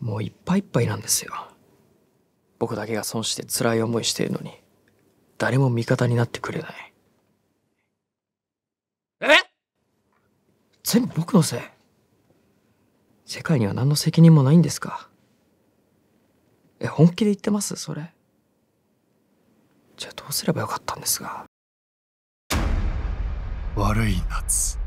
もういっぱいいっぱいなんですよ僕だけが損して辛い思いしているのに誰も味方になってくれないえ全部僕のせい世界には何の責任もないんですかえ本気で言ってますそれじゃあどうすればよかったんですが悪い夏